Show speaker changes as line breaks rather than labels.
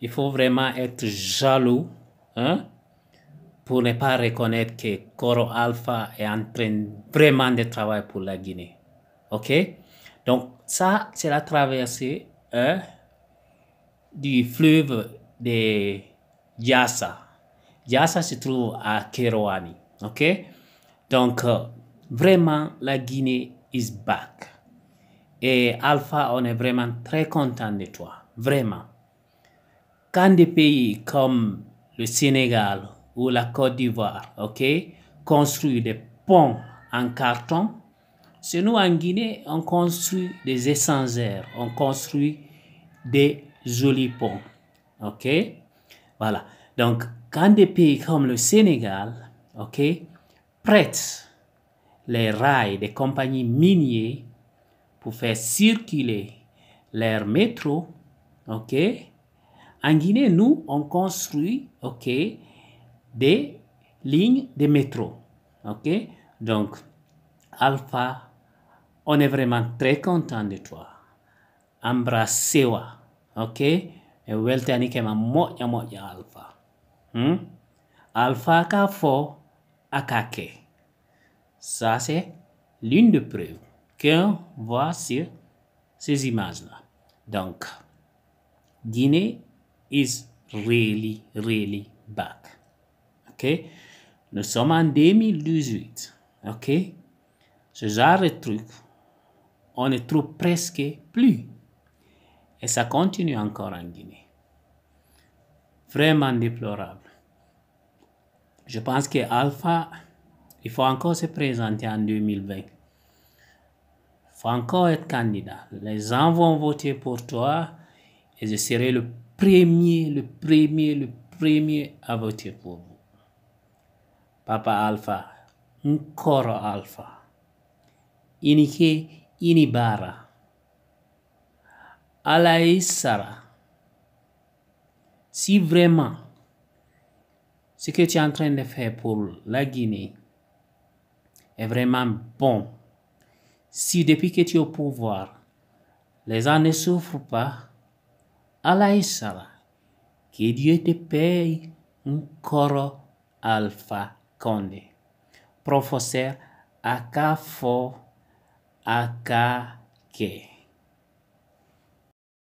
il faut vraiment être jaloux hein, pour ne pas reconnaître que Coro Alpha est en train vraiment de travailler pour la Guinée. OK Donc, ça, c'est la traversée hein, du fleuve de Yassa. Yassa se trouve à Keroani. OK Donc, euh, vraiment, la Guinée is back. Et Alpha, on est vraiment très content de toi. Vraiment quand des pays comme le Sénégal ou la Côte d'Ivoire, ok, construisent des ponts en carton, c'est nous en Guinée, on construit des essenzaires, on construit des jolis ponts, ok. Voilà. Donc, quand des pays comme le Sénégal, ok, prêtent les rails des compagnies minières pour faire circuler leur métro, ok, en Guinée, nous, on construit ok, des lignes de métro. ok. Donc, Alpha, on est vraiment très content de toi. embrassez-moi OK? et weltani kema moja moja Alpha. Hmm? Alpha ka akake. Ça, c'est l'une des preuves qu'on voit sur ces images-là. Donc, Guinée is really, really back. OK? Nous sommes en 2018. OK? Ce genre de truc, on ne trouve presque plus. Et ça continue encore en Guinée. Vraiment déplorable. Je pense que Alpha, il faut encore se présenter en 2020. Il faut encore être candidat. Les gens vont voter pour toi et je serai le premier, le premier, le premier à voter pour vous. Papa Alpha, encore Alpha, Inike Inibara, Alaïs Si vraiment ce que tu es en train de faire pour la Guinée est vraiment bon, si depuis que tu es au pouvoir, les gens ne souffrent pas, a la que Dios te pague un coro alfa conde. Profesor acá fo,